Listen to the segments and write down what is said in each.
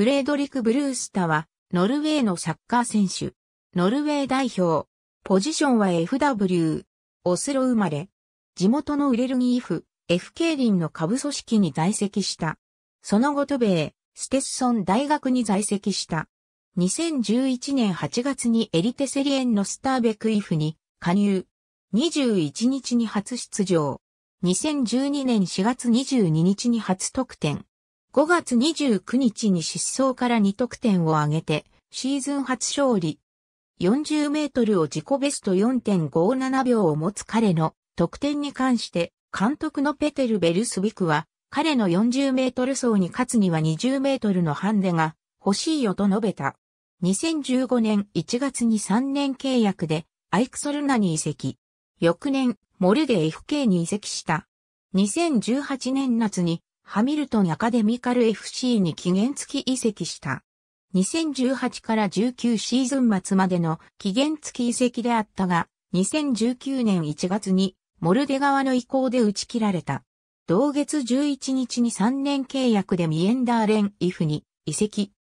フレードリク・ブルースタは、ノルウェーのサッカー選手。ノルウェー代表。ポジションは FW。オスロ生まれ。地元のウレルギーフ、FK 林の下部組織に在籍した。その後渡米、ステッソン大学に在籍した。2011年8月にエリテセリエンのスターベクイフに加入。21日に初出場。2012年4月22日に初得点。5月29日に失踪から2得点を挙げて、シーズン初勝利。40メートルを自己ベスト4.57秒を持つ彼の得点に関して、監督のペテル・ベルスビクは、彼の40メートル走に勝つには20メートルのハンデが欲しいよと述べた。2015年1月に3年契約で、アイクソルナに移籍。翌年、モルデ FK に移籍した。2018年夏にハミルトンアカデミカル FC に期限付き移籍した。2018から19シーズン末までの期限付き移籍であったが、2019年1月にモルデ側の意向で打ち切られた。同月11日に3年契約でミエンダーレン・イフに移籍。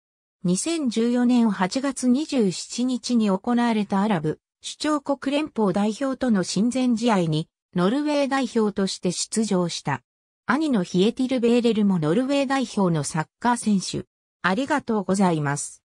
2014年8月27日に行われたアラブ首長国連邦代表との親善試合にノルウェー代表として出場した。兄のヒエティル・ベーレルもノルウェー代表のサッカー選手。ありがとうございます。